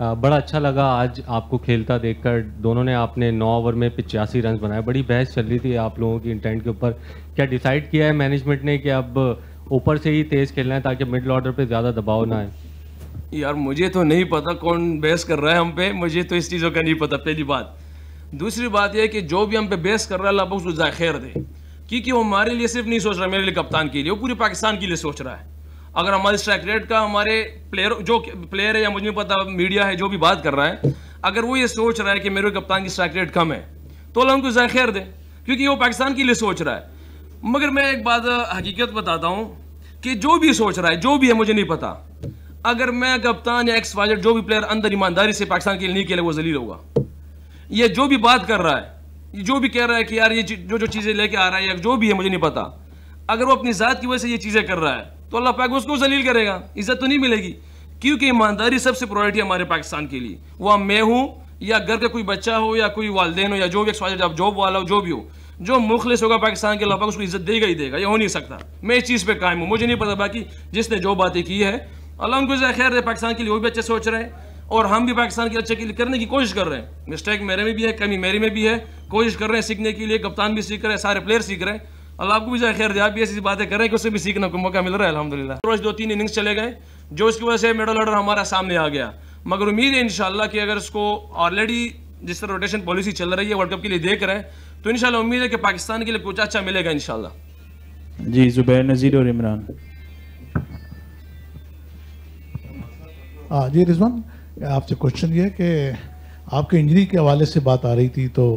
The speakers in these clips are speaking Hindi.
बड़ा अच्छा लगा आज आपको खेलता देखकर दोनों ने आपने नौ ओवर में पिचासी रन बनाए बड़ी बहस चल रही थी आप लोगों की इंटेंट के ऊपर क्या डिसाइड किया है मैनेजमेंट ने कि अब ऊपर से ही तेज़ खेलना है ताकि मिडल ऑर्डर पे ज़्यादा दबाव ना आए यार मुझे तो नहीं पता कौन बेस कर रहा है हम पे मुझे तो इस चीज़ों का नहीं पता पहली बात दूसरी बात यह कि जो भी हम पे बेस कर रहा है लाभ उसको जाखैर दे क्योंकि वो हमारे लिए सिर्फ नहीं सोच रहा मेरे लिए कप्तान के लिए वो पूरे पाकिस्तान के लिए सोच रहा है अगर हमारे स्ट्राइक रेट का हमारे प्लेयर जो प्लेयर है या मुझे नहीं पता मीडिया है जो भी बात कर रहा है अगर वो ये सोच रहा है कि मेरे कप्तान की स्ट्राइक रेट कम है तो अल्लाह उनको ज़ाय दें क्योंकि वो पाकिस्तान के लिए सोच रहा है मगर मैं एक बात हकीकत बताता हूँ कि जो भी सोच रहा है जो भी है मुझे नहीं पता अगर मैं कप्तान या एक्स वाइजेड जो भी प्लेयर अंदर ईमानदारी से पाकिस्तान के लिए नहीं खेले वो जलील होगा ये जो भी बात कर रहा है जो भी कह रहा है कि यार ये जो जो चीज़ें लेके आ रहा है या जो भी है मुझे नहीं पता अगर वो अपनी ज़ात की वजह से ये चीज़ें कर रहा है तो अल्लाह पाक उसको जलील करेगा इज्जत तो नहीं मिलेगी क्योंकि ईमानदारी सबसे प्रायोरिटी हमारे पाकिस्तान के लिए वह मैं हूँ या घर का कोई बच्चा हो या कोई वालदेन हो या जो भी आप जॉब वाला हो जो भी हो जो मुखलिस होगा पाकिस्तान के अल्लाह पाक उसको इज्जत देगा ही देगा ये हो नहीं सकता मैं इस चीज़ पर कायम हूँ मुझे नहीं पता बाकी जिसने जो बातें की है अल्लाह उनको खैर है पाकिस्तान के लिए वो भी अच्छे सोच रहे हैं और हम भी पाकिस्तान के अच्छे के लिए करने की कोशिश कर रहे हैं मिस्टेक मेरे में भी है कमी मेरे में भी है कोशिश कर रहे हैं सीखने के लिए कप्तान भी सीख रहे हैं सारे प्लेयर सीख रहे हैं अल्लाह आपको भी खैर दिया भी ऐसी बातें करें कि उससे भी सीखने को मौका मिल रहा है अलहमदिल्ला रोज दो तीन इनिंग्स चले गए जो इसकी वजह से मेडल ऑर्डर हमारा सामने आ गया मगर उम्मीद है इनशाला कि अगर इसको ऑलरेडी जिस तरह रोटेशन पॉलिसी चल रही है वर्ल्ड कप के लिए देख रहे हैं तो इनशाला उम्मीद है कि पाकिस्तान के लिए कुछ अच्छा मिलेगा इनशाला जी जुबैर नज़ीर और इमरान हाँ जी रिजवान आपसे क्वेश्चन ये है कि आपके इंजरी के हवाले से बात आ रही थी तो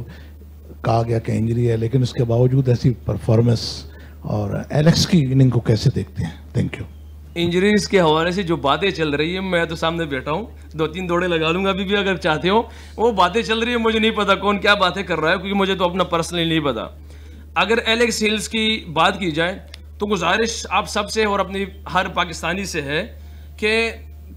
कहा गया कि इंजरी है लेकिन उसके बावजूद ऐसी परफॉर्मेंस और एलेक्स की इनिंग को कैसे देखते हैं थैंक यू इंजरीज के हवाले से जो बातें चल रही है मैं तो सामने बैठा हूँ दो तीन दौड़े लगा लूंगा अभी भी अगर चाहते हो वो बातें चल रही है मुझे नहीं पता कौन क्या बातें कर रहा है क्योंकि मुझे तो अपना पर्सनली नहीं पता अगर एलेक्स हिल्स की बात की जाए तो गुजारिश आप सबसे और अपनी हर पाकिस्तानी से है कि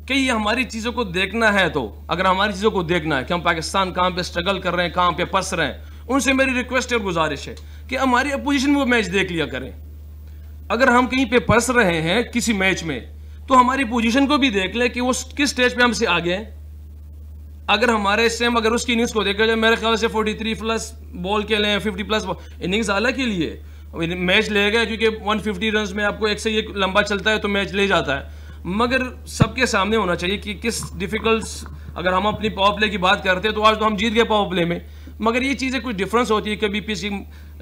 कई हमारी चीज़ों को देखना है तो अगर हमारी चीज़ों को देखना है कि हम पाकिस्तान कहाँ पे स्ट्रगल कर रहे हैं कहाँ पे फंस रहे हैं उनसे मेरी रिक्वेस्ट और गुजारिश है कि हमारी अपोजिशन वो मैच देख लिया करें अगर हम कहीं पे फंस रहे हैं किसी मैच में तो हमारी पोजीशन को भी देख ले कि वो किस स्टेज पे हमसे आगे हैं अगर हमारे सेम अगर उसकी इनिंग्स को देखा जाए मेरे ख्याल से 43 प्लस बॉल के लें 50 प्लस इनिंग्स आला के लिए मैच ले गए क्योंकि 150 रन में आपको एक से एक लंबा चलता है तो मैच ले जाता है मगर सबके सामने होना चाहिए कि किस डिफिकल्ट अगर हम अपनी पावर प्ले की बात करते हैं तो आज तो हम जीत गए पावर प्ले में मगर ये चीज़ें कुछ डिफरेंस होती है कभी पिच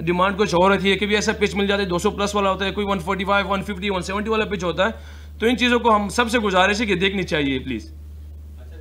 डिमांड कुछ और होती है कभी ऐसा पिच मिल जाता है 200 प्लस वाला होता है कोई 145, 150, 170 वाला पिच होता है तो इन चीज़ों को हम सबसे गुजारिश है कि देखनी चाहिए प्लीज़